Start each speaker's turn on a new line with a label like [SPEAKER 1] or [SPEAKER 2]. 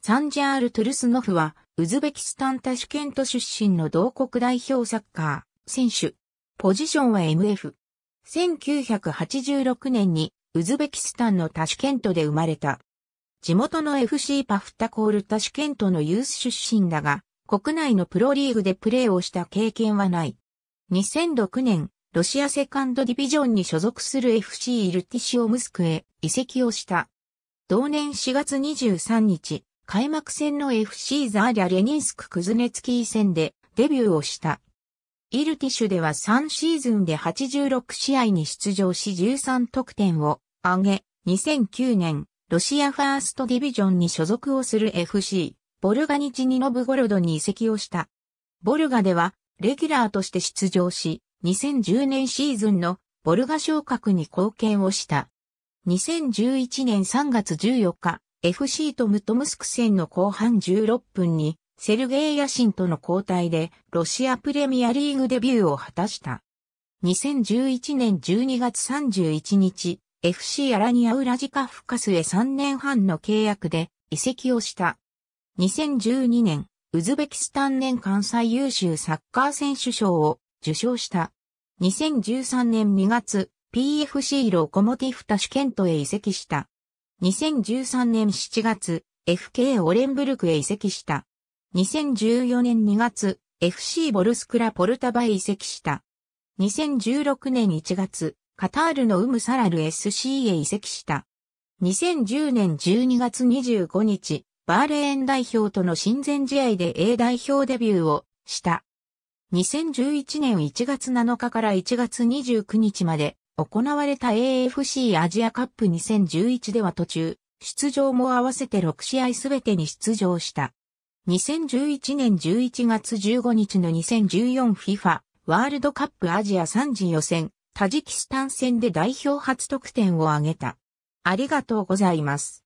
[SPEAKER 1] サンジャール・トゥルスノフは、ウズベキスタンタシュケント出身の同国代表サッカー、選手。ポジションは MF。1986年に、ウズベキスタンのタシュケントで生まれた。地元の FC パフタコールタシュケントのユース出身だが、国内のプロリーグでプレーをした経験はない。2006年、ロシアセカンドディビジョンに所属する FC イルティシオムスクへ移籍をした。同年4月23日、開幕戦の FC ザーリャ・レニンスク・クズネツキー戦でデビューをした。イルティシュでは3シーズンで86試合に出場し13得点を挙げ、2009年、ロシアファーストディビジョンに所属をする FC、ボルガニチニノブゴロドに移籍をした。ボルガでは、レギュラーとして出場し、2010年シーズンのボルガ昇格に貢献をした。2011年3月14日、FC とムトムスク戦の後半16分に、セルゲイ・ヤシンとの交代で、ロシアプレミアリーグデビューを果たした。2011年12月31日、FC アラニアウラジカフカスへ3年半の契約で移籍をした。2012年、ウズベキスタン年関西優秀サッカー選手賞を受賞した。2013年2月、PFC ロコモティフタシュケントへ移籍した。2013年7月、FK オレンブルクへ移籍した。2014年2月、FC ボルスクラポルタバへ移籍した。2016年1月、カタールのウムサラル SC へ移籍した。2010年12月25日、バーレーン代表との親善試合で A 代表デビューをした。2011年1月7日から1月29日まで行われた AFC アジアカップ2011では途中、出場も合わせて6試合すべてに出場した。2011年11月15日の 2014FIFA ワールドカップアジア3次予選、タジキスタン戦で代表初得点を挙げた。ありがとうございます。